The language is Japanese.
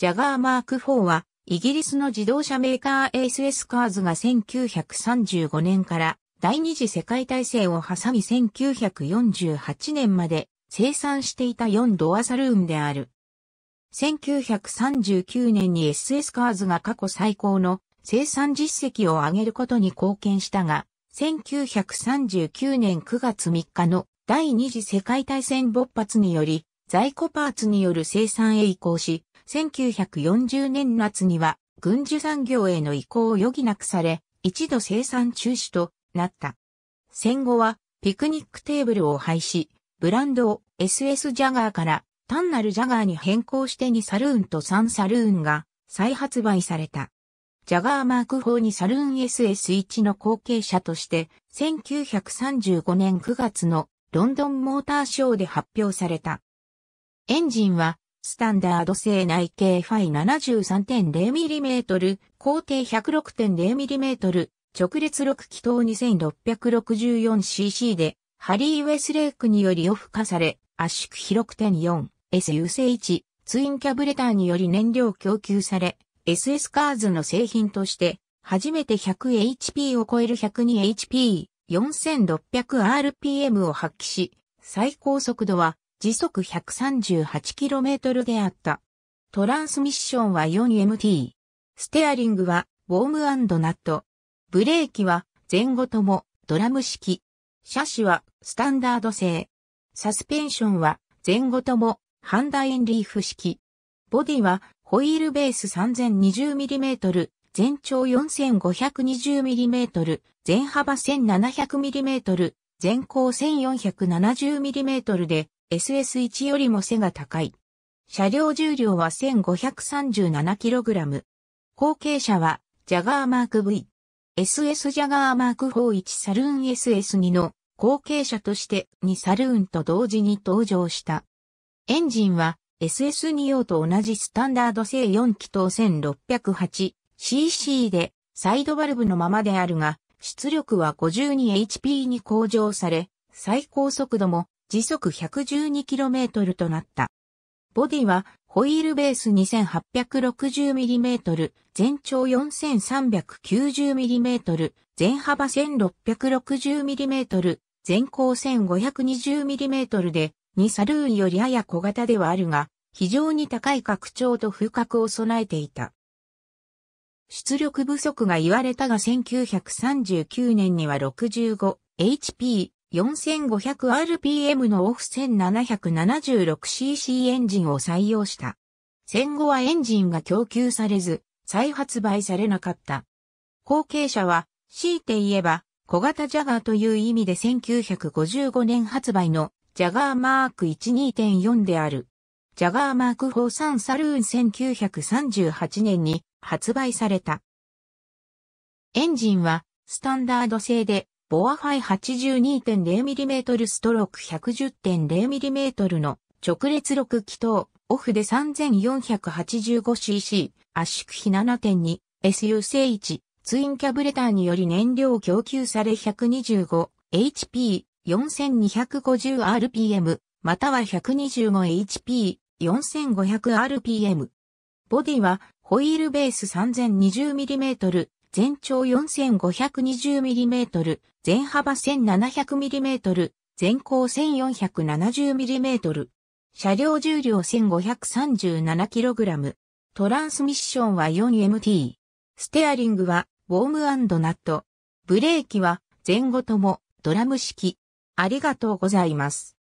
ジャガーマーク4は、イギリスの自動車メーカー ASS カーズが1935年から第二次世界大戦を挟み1948年まで生産していた4ドアサルーンである。1939年に SS カーズが過去最高の生産実績を上げることに貢献したが、1939年9月3日の第二次世界大戦勃発により、在庫パーツによる生産へ移行し、1940年夏には軍需産業への移行を余儀なくされ、一度生産中止となった。戦後はピクニックテーブルを廃止、ブランドを SS ジャガーから単なるジャガーに変更して2サルーンと3サルーンが再発売された。ジャガーマーク4にサルーン SS1 の後継者として、1935年9月のロンドンモーターショーで発表された。エンジンはスタンダード製内径ファイ 73.0mm、高低 106.0mm、直列6気筒 2664cc で、ハリー・ウェスレイクによりオフ化され、圧縮比 6.4S u 勢1、ツインキャブレターにより燃料供給され、SS カーズの製品として、初めて 100HP を超える 102HP、4600rpm を発揮し、最高速度は時速 138km であった。トランスミッションは 4MT。ステアリングはウォームナット。ブレーキは前後ともドラム式。車種はスタンダード製。サスペンションは前後ともハンダエンリーフ式。ボディはホイールベース 3020mm、全長 4520mm、全幅 1700mm、全高 1470mm で SS1 よりも背が高い。車両重量は 1537kg。後継者は、ジャガーマーク V。SS ジャガーマーク41サルーン SS2 の後継者として2サルーンと同時に登場した。エンジンは SS2 用と同じスタンダード製4気筒 1608cc でサイドバルブのままであるが出力は 52HP に向上され最高速度も時速 112km となった。ボディはホイールベース 2860mm、全長 4390mm、全幅 1660mm、全高 1520mm で、ニサルーンよりやや小型ではあるが、非常に高い拡張と風格を備えていた。出力不足が言われたが1939年には 65HP 4500rpm のオフ 1776cc エンジンを採用した。戦後はエンジンが供給されず、再発売されなかった。後継者は、強いて言えば、小型ジャガーという意味で1955年発売のジャガーマーク1.2.4である。ジャガーマーク4ンサルーン1938年に発売された。エンジンはスタンダード製でボアファイ 82.0mm ストローク 110.0mm の直列6気筒、オフで 3485cc、圧縮比7.2、SU c 1、ツインキャブレターにより燃料供給され 125HP、4250rpm、または 125HP、4500rpm。ボディは、ホイールベース 3020mm、全長 4520mm、全幅 1700mm、全高 1470mm。車両重量 1537kg。トランスミッションは 4MT。ステアリングは、ウォームナット。ブレーキは、前後とも、ドラム式。ありがとうございます。